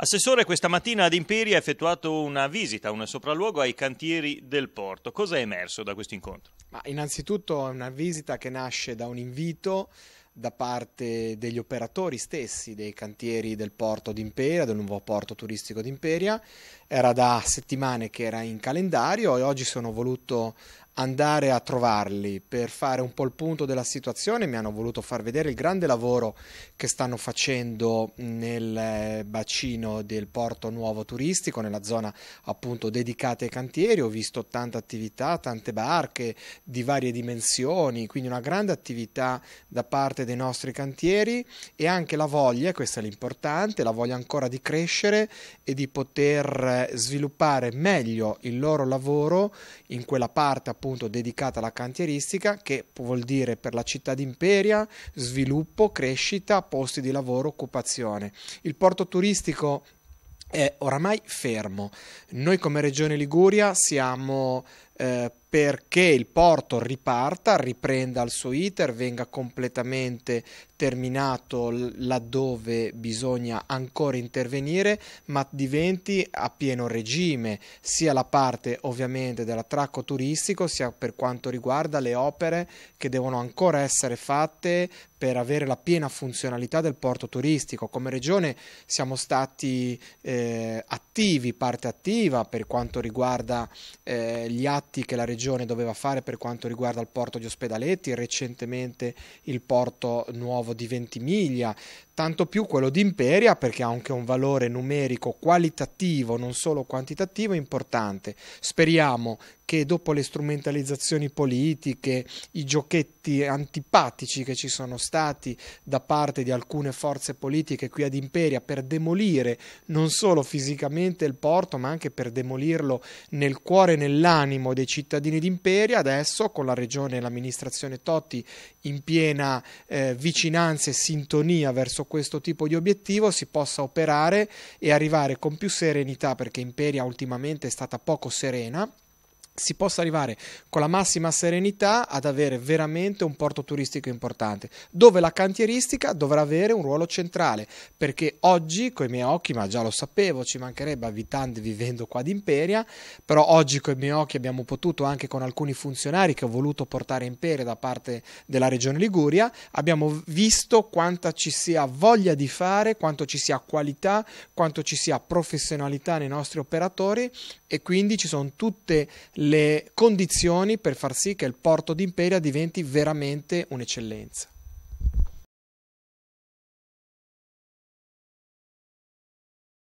Assessore, questa mattina ad Imperia ha effettuato una visita, un sopralluogo ai cantieri del porto. Cosa è emerso da questo incontro? Ma innanzitutto è una visita che nasce da un invito da parte degli operatori stessi dei cantieri del porto d'Imperia, del nuovo porto turistico d'Imperia. Era da settimane che era in calendario e oggi sono voluto andare a trovarli per fare un po' il punto della situazione, mi hanno voluto far vedere il grande lavoro che stanno facendo nel eh, bacino del porto nuovo turistico, nella zona appunto dedicata ai cantieri, ho visto tante attività, tante barche di varie dimensioni, quindi una grande attività da parte dei nostri cantieri e anche la voglia, questa è l'importante, la voglia ancora di crescere e di poter eh, sviluppare meglio il loro lavoro in quella parte appunto appunto dedicata alla cantieristica che vuol dire per la città di Imperia sviluppo, crescita, posti di lavoro, occupazione. Il porto turistico è oramai fermo. Noi come Regione Liguria siamo eh, perché il porto riparta, riprenda il suo iter, venga completamente terminato laddove bisogna ancora intervenire, ma diventi a pieno regime, sia la parte ovviamente dell'attracco turistico, sia per quanto riguarda le opere che devono ancora essere fatte per avere la piena funzionalità del porto turistico. Come regione siamo stati eh, attivi, parte attiva per quanto riguarda eh, gli atti atti che la Regione doveva fare per quanto riguarda il porto di Ospedaletti, recentemente il porto nuovo di Ventimiglia, tanto più quello di Imperia perché ha anche un valore numerico qualitativo, non solo quantitativo, importante. Speriamo che dopo le strumentalizzazioni politiche, i giochetti antipatici che ci sono stati da parte di alcune forze politiche qui ad Imperia per demolire non solo fisicamente il porto, ma anche per demolirlo nel cuore e nell'animo dei cittadini d'Imperia, adesso con la regione e l'amministrazione Totti in piena eh, vicinanza e sintonia verso questo tipo di obiettivo si possa operare e arrivare con più serenità perché Imperia ultimamente è stata poco serena si possa arrivare con la massima serenità ad avere veramente un porto turistico importante, dove la cantieristica dovrà avere un ruolo centrale, perché oggi, coi miei occhi, ma già lo sapevo, ci mancherebbe abitante vivendo qua ad Imperia, però oggi coi miei occhi abbiamo potuto anche con alcuni funzionari che ho voluto portare a Imperia da parte della regione Liguria, abbiamo visto quanta ci sia voglia di fare, quanto ci sia qualità, quanto ci sia professionalità nei nostri operatori e quindi ci sono tutte le le condizioni per far sì che il porto di Imperia diventi veramente un'eccellenza.